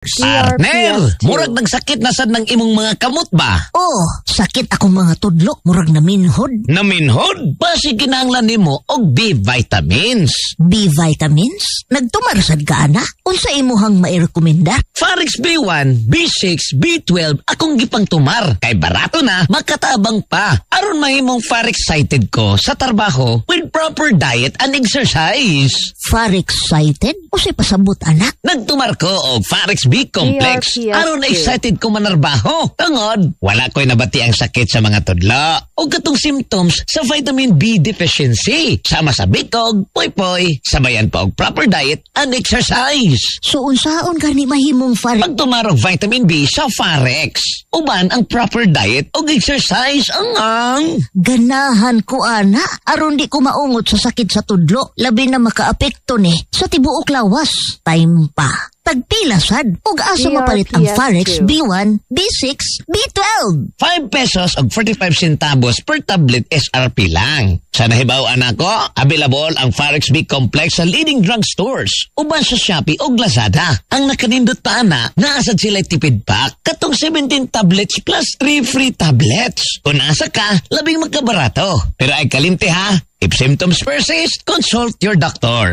Sarnel, murag nagsakit na sad ng imong mga kamot ba? Oh, sakit ako mga tudlo, murag na minhod. Na minhod? Basig kinahanglan nimo og B vitamins. B vitamins? sad ka ana? Unsa imuhang mairekomenda? Farex B1, B6, B12 akong gipangtumar kay barato na, makatabang pa. Aron mahimong Farex excited ko sa trabaho with proper diet and exercise. Farex cited? Usay pasabot anak? Nagtumar ko og Farex B complex. Yes, Aron na excited ko manarbaho. Tangod, wala ko'y nabati ang sakit sa mga tudlo. o katong symptoms sa vitamin B deficiency. Sama sa bitog, poy-poy, sabayan pa og proper diet and exercise. So unsaon gani mahimong farex? Pag tumarog vitamin B sa farex, uban ang proper diet o exercise ang ang. Ganahan ko ana, aron di ko maungot sa sakit sa tudlo, labi na makaapekto ni sa tibuok lawas. Time pa tagpilasad ug aso mapalit ang Forex B1, B6, B12. 5 pesos og 45 centavos per tablet SRP lang. Sa nahibaw anako, available ang Forex B Complex sa leading drug stores. Uban sa Shopee ug Lazada. Ang nakanindot pa na, naasad sila tipid pa katong 17 tablets plus 3 free tablets. Kung asa ka, labing magkabarato. Pero ay kalimti ha, if symptoms persist, consult your doctor.